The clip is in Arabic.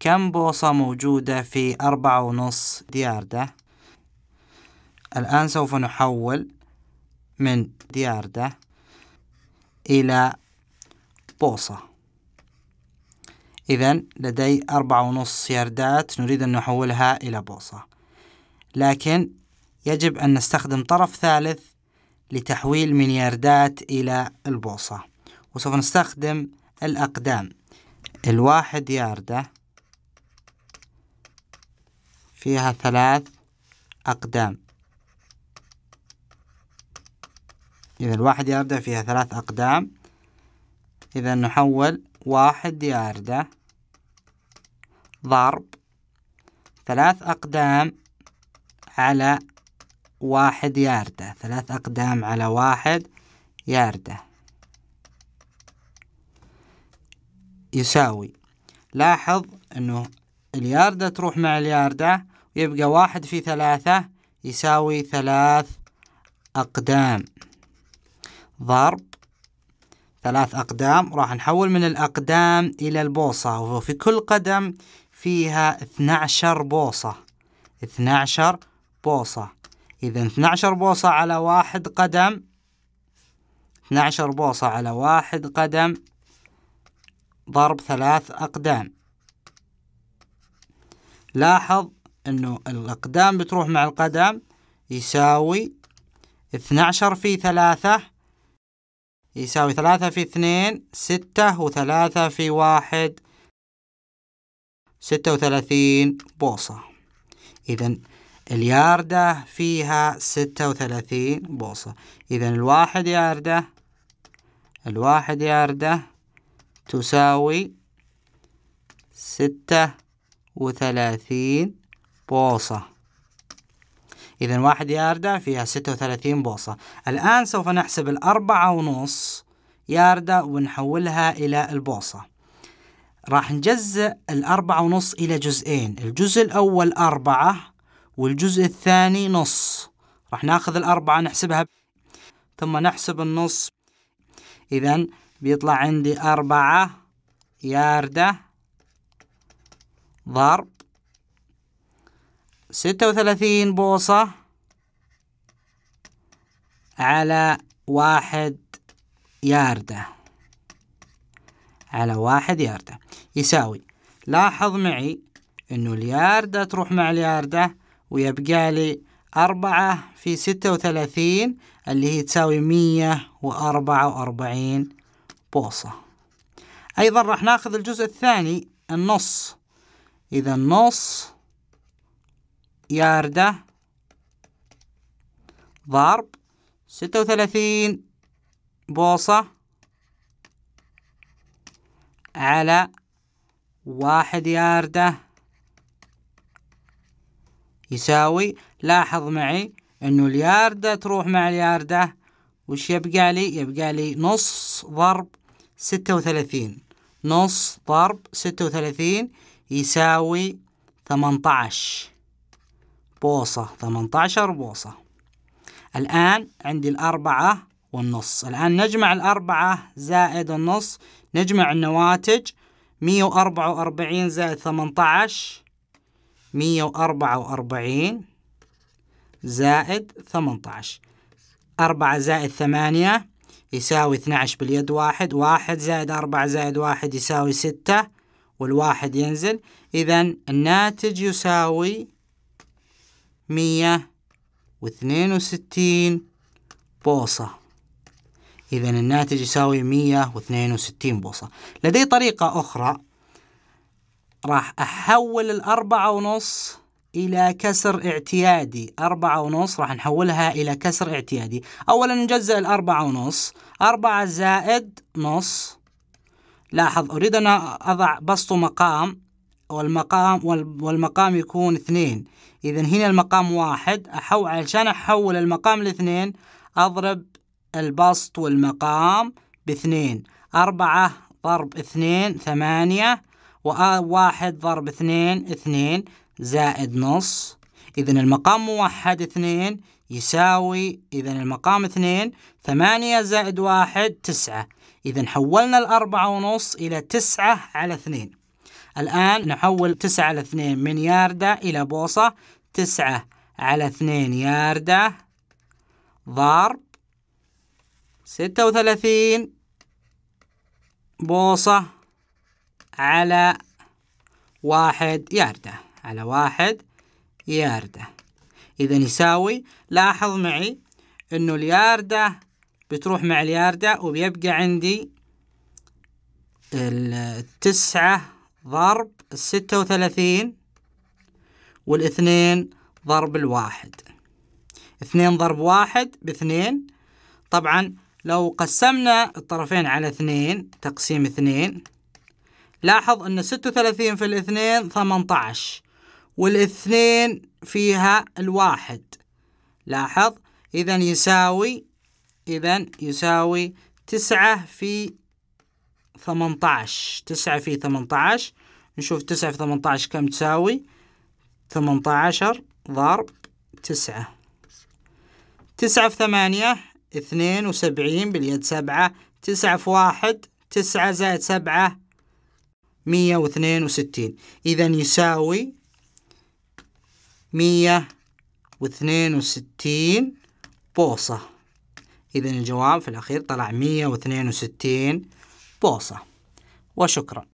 كم بوصة موجودة في أربعة ونص دياردة الآن سوف نحول من دياردة إلى بوصة إذا لدي أربعة ونص ياردات نريد أن نحولها إلى بوصة لكن يجب أن نستخدم طرف ثالث لتحويل من ياردات إلى البوصة وسوف نستخدم الأقدام الواحد ياردة فيها ثلاث أقدام إذا الواحد ياردة فيها ثلاث أقدام إذا نحول واحد ياردة ضرب ثلاث أقدام على واحد ياردة ثلاث أقدام على واحد ياردة يساوي لاحظ أنه الياردة تروح مع الياردة يبقى واحد في ثلاثة يساوي ثلاث أقدام ضرب ثلاث أقدام راح نحول من الأقدام إلى البوصة وفي كل قدم فيها 12 بوصة 12 بوصة إذا 12 بوصة على واحد قدم 12 بوصة على واحد قدم ضرب ثلاث أقدام لاحظ انه الاقدام بتروح مع القدم يساوي 12 في 3 يساوي 3 في 2 6 و3 في 1 36 بوصة إذا الياردة فيها 36 بوصة إذا الواحد ياردة الواحد ياردة تساوي ستة وثلاثين بوصة إذا واحد ياردة فيها ستة وثلاثين بوصة الآن سوف نحسب الأربعة ونص ياردة ونحولها إلى البوصة راح نجزئ الأربعة ونص إلى جزئين الجزء الأول أربعة والجزء الثاني نص راح ناخذ الأربعة نحسبها ثم نحسب النص إذا بيطلع عندي أربعة ياردة ضرب ستة وثلاثين بوصة على واحد ياردة على واحد ياردة يساوي لاحظ معي انه الياردة تروح مع الياردة ويبقى لي أربعة في ستة وثلاثين اللي هي تساوي مية وأربعة وأربعين بوصة أيضا راح ناخذ الجزء الثاني النص إذا النص ياردة ضرب ستة وثلاثين بوصة على واحد ياردة يساوي لاحظ معي انه الياردة تروح مع الياردة وش يبقى لي يبقى لي نص ضرب ستة وثلاثين نص ضرب ستة وثلاثين يساوي ثمنتعش بوصة 18 بوصة الآن عندي الأربعة والنص الآن نجمع الأربعة زائد النص نجمع النواتج 144 زائد 18 144 زائد 18 4 زائد 8 يساوي 12 باليد واحد واحد زائد 4 زائد واحد يساوي 6 والواحد ينزل إذا الناتج يساوي مية واثنين وستين بوصة إذا الناتج يساوي مية واثنين وستين بوصة لدي طريقة أخرى راح أحول الأربعة ونص إلى كسر اعتيادي أربعة ونص راح نحولها إلى كسر اعتيادي أولا نجزأ الأربعة ونص أربعة زائد نص لاحظ أريد أن أضع بسط مقام والمقام والمقام يكون اثنين إذا هنا المقام واحد أحو علشان أحول المقام لاثنين أضرب البسط والمقام باثنين أربعة ضرب اثنين ثمانية وواحد ضرب اثنين اثنين زائد نص إذا المقام موحد اثنين يساوي إذا المقام اثنين ثمانية زائد واحد تسعة إذا حولنا الأربعة ونص إلى تسعة على اثنين الآن نحول 9 على 2 من ياردة إلى بوصة 9 على 2 ياردة ضرب 36 بوصة على واحد ياردة على واحد ياردة إذا يساوي لاحظ معي إنه الياردة بتروح مع الياردة وبيبقى عندي التسعة ضرب الستة وثلاثين والاثنين ضرب الواحد اثنين ضرب واحد باثنين طبعا لو قسمنا الطرفين على اثنين تقسيم اثنين لاحظ ان ستة وثلاثين في الاثنين ثمانية عشر والاثنين فيها الواحد لاحظ إذا يساوي إذا يساوي تسعة في 18 تسعة في 18 نشوف تسعة في 18 كم تساوي 18 ضرب تسعة تسعة في ثمانية اثنين وسبعين باليد سبعة تسعة في واحد تسعة زائد سبعة مية واثنين وستين إذا يساوي مية واثنين وستين بوصة إذا الجواب في الأخير طلع مية واثنين وستين بوصة وشكرا